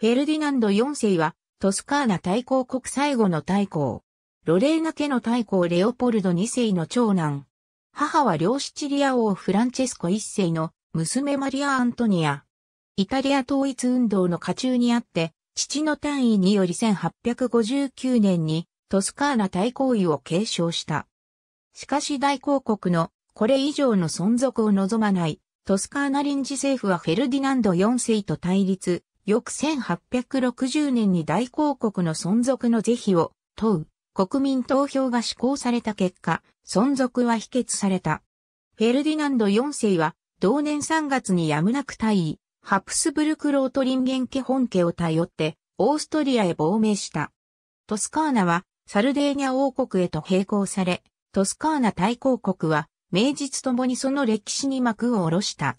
フェルディナンド4世は、トスカーナ大公国最後の大公。ロレーナ家の大公レオポルド2世の長男。母は両シチリア王フランチェスコ1世の娘マリア・アントニア。イタリア統一運動の下中にあって、父の単位により1859年にトスカーナ大公位を継承した。しかし大公国のこれ以上の存続を望まないトスカーナ臨時政府はフェルディナンド4世と対立、翌1860年に大公国の存続の是非を問う国民投票が施行された結果、存続は否決された。フェルディナンド4世は同年3月にやむなく退位、ハプスブルクロートリンゲン家本家を頼ってオーストリアへ亡命した。トスカーナはサルデーニャ王国へと並行され、トスカーナ大公国は名実ともにその歴史に幕を下ろした。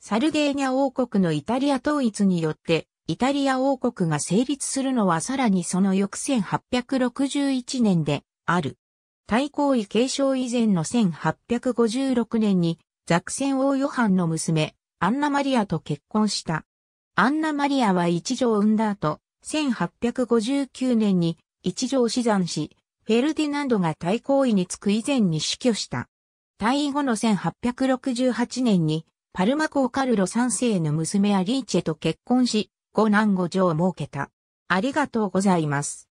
サルゲーニャ王国のイタリア統一によって、イタリア王国が成立するのはさらにその翌1861年である。大公位継承以前の1856年にザクセン王ヨハンの娘、アンナマリアと結婚した。アンナマリアは一条を産んだ後、1859年に一条死産し、フェルディナンドが大公位に就く以前に死去した。退位後の1868年にパルマ公カルロ3世の娘アリーチェと結婚し、5男後女を設けた。ありがとうございます。